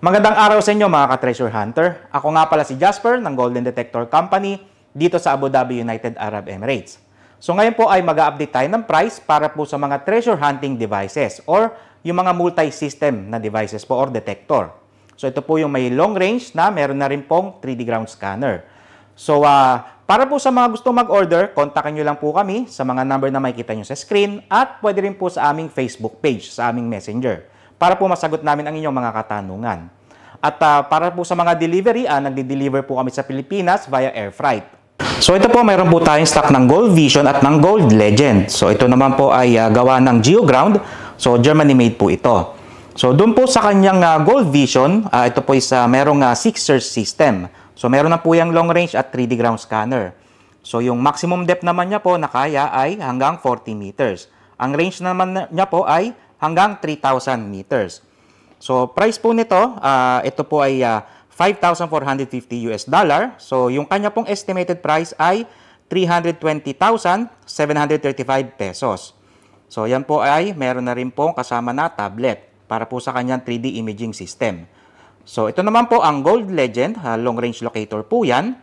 Magandang araw sa inyo mga ka-treasure hunter. Ako nga pala si Jasper ng Golden Detector Company dito sa Abu Dhabi United Arab Emirates. So ngayon po ay mag update tayo ng price para po sa mga treasure hunting devices or yung mga multi-system na devices po or detector. So ito po yung may long range na meron na rin pong 3D ground scanner. So uh, para po sa mga gusto mag-order, kontakin nyo lang po kami sa mga number na makita nyo sa screen at pwede rin po sa aming Facebook page, sa aming messenger para po masagot namin ang inyong mga katanungan. At uh, para po sa mga delivery, uh, ah, nagde-deliver po kami sa Pilipinas via air freight. So ito po, mayroon po tayong stock ng Gold Vision at ng Gold Legend. So ito naman po ay uh, gawa ng GeoGround. So Germany made po ito. So doon po sa kanyang uh, Gold Vision, uh, ito po is uh, merong uh, 6 search system. So meron na po yung long range at 3D ground scanner. So yung maximum depth naman niya po na kaya ay hanggang 40 meters. Ang range naman niya po ay hanggang 3,000 meters. So, price po nito, uh, ito po ay uh, 5,450 US dollar. So, yung kanya pong estimated price ay 320,735 pesos. So, yan po ay meron na rin pong kasama na tablet para po sa kanyang 3D imaging system. So, ito naman po ang Gold Legend, uh, long range locator po yan.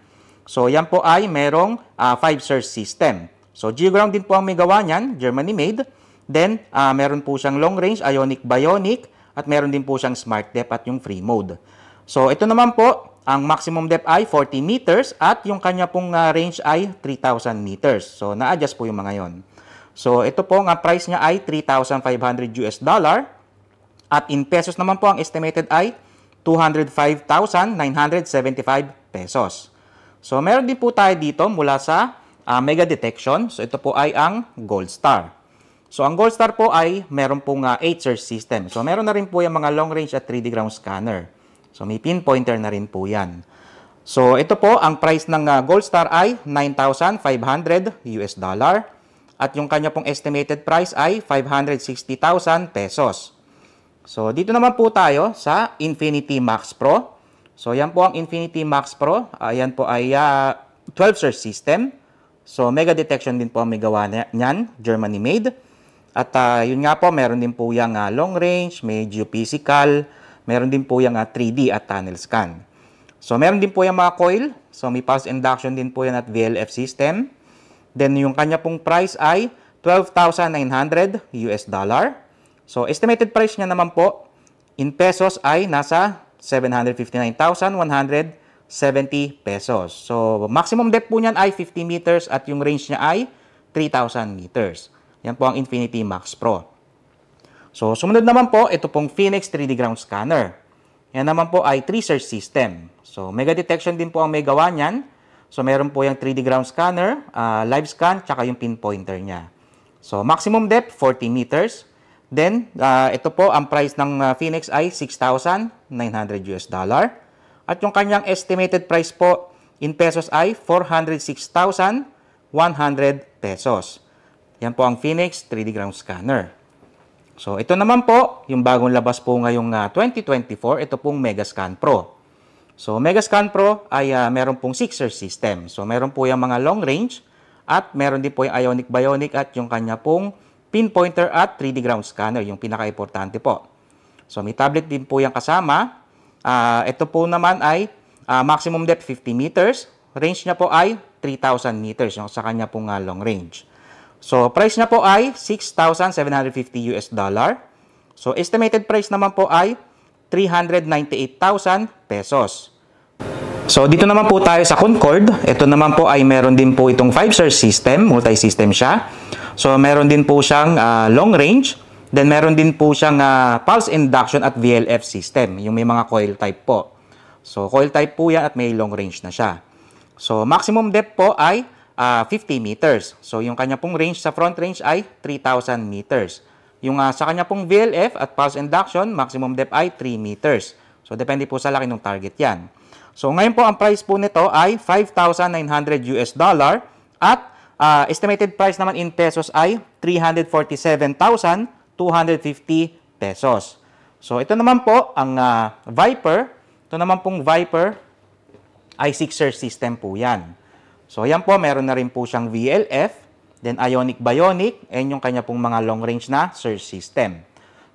So, yan po ay merong 5 uh, search system. So, G-Ground din po ang may gawa niyan, Germany made. Then, uh, meron po siyang long range, ionic, bionic, at meron din po siyang smart depth at yung free mode. So, ito naman po, ang maximum depth ay 40 meters at yung kanya pong uh, range ay 3,000 meters. So, na-adjust po yung mga yon. So, ito po, ang price niya ay 3,500 US dollar. At in pesos naman po, ang estimated ay 205,975 pesos. So, meron din po tayo dito mula sa uh, mega detection. So, ito po ay ang gold star. So, ang Gold Star po ay meron pong uh, 8 search system. So, meron na rin po yung mga long range at 3D ground scanner. So, may pinpointer na rin po yan. So, ito po, ang price ng uh, Gold Star ay 9,500 US dollar. At yung kanya pong estimated price ay 560,000 pesos. So, dito naman po tayo sa Infinity Max Pro. So, yan po ang Infinity Max Pro. Ayan ah, uh, po ay uh, 12 search system. So, mega detection din po ang may gawa niyan, Germany made. At uh, yun nga po, meron din po yung uh, ah, long range, medyo physical, meron din po yung uh, ah, 3D at tunnel scan. So meron din po yung mga coil. So may pulse induction din po yan at VLF system. Then yung kanya pong price ay 12,900 US dollar. So estimated price niya naman po in pesos ay nasa 759,170 pesos. So maximum depth po niyan ay 50 meters at yung range niya ay 3,000 meters. Yan po ang Infinity Max Pro. So, sumunod naman po, ito pong Phoenix 3D Ground Scanner. Yan naman po ay 3 search system. So, mega detection din po ang may gawa niyan. So, meron po yung 3D ground scanner, uh, live scan, tsaka yung pinpointer niya. So, maximum depth, 40 meters. Then, uh, ito po, ang price ng uh, Phoenix ay 6,900 US dollar. At yung kanyang estimated price po in pesos ay 406,100 pesos. Yan po ang Phoenix 3D ground scanner. So ito naman po, yung bagong labas po ngayong uh, ah, 2024, ito pong Megascan Pro. So Megascan Pro ay uh, meron pong 6er system. So meron po yung mga long range at meron din po yung Ionic Bionic at yung kanya pong pinpointer at 3D ground scanner, yung pinaka-importante po. So may tablet din po yung kasama. Uh, ito po naman ay uh, maximum depth 50 meters. Range niya po ay 3,000 meters yung sa kanya pong uh, long range. So, price niya po ay 6,750 US dollar. So, estimated price naman po ay 398,000 pesos. So, dito naman po tayo sa Concord. Ito naman po ay meron din po itong 5-star system, multi-system siya. So, meron din po siyang uh, long range. Then, meron din po siyang uh, pulse induction at VLF system, yung may mga coil type po. So, coil type po yan at may long range na siya. So, maximum depth po ay uh, ah, 50 meters. So yung kanya pong range sa front range ay 3,000 meters. Yung uh, sa kanya pong VLF at pulse induction, maximum depth ay 3 meters. So depende po sa laki ng target yan. So ngayon po ang price po nito ay 5,900 US dollar at uh, estimated price naman in pesos ay 347,250 pesos. So ito naman po ang uh, Viper. Ito naman pong Viper i 6er system po yan. So ayan po, meron na rin po siyang VLF, then ionic bionic, and yung kanya pong mga long range na search system.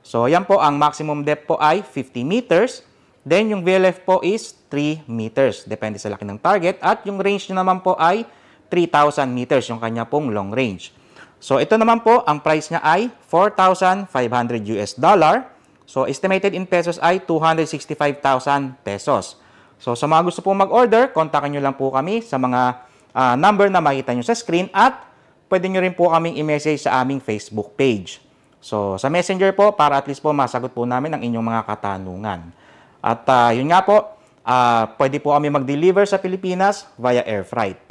So ayan po, ang maximum depth po ay 50 meters. Then yung VLF po is 3 meters, depende sa laki ng target. At yung range niya naman po ay 3,000 meters, yung kanya pong long range. So ito naman po, ang price niya ay 4,500 US dollar. So estimated in pesos ay 265,000 pesos. So sa mga gusto pong mag-order, kontakin nyo lang po kami sa mga uh, number na makita nyo sa screen at pwede nyo rin po kaming i-message sa aming Facebook page. So, sa Messenger po, para at least po masagot po namin ang inyong mga katanungan. At uh, yun nga po, uh, pwede po kami mag-deliver sa Pilipinas via air freight.